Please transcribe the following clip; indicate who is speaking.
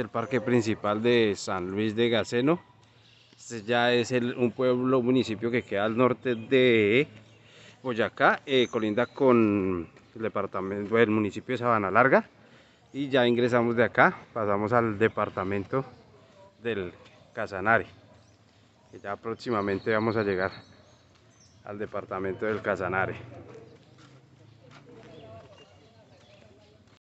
Speaker 1: el parque principal de San Luis de Gaceno. Este ya es un pueblo, municipio que queda al norte de Boyacá, eh, colinda con el departamento, del municipio de Sabana Larga. Y ya ingresamos de acá, pasamos al departamento del Casanare. ya próximamente vamos a llegar al departamento del Casanare.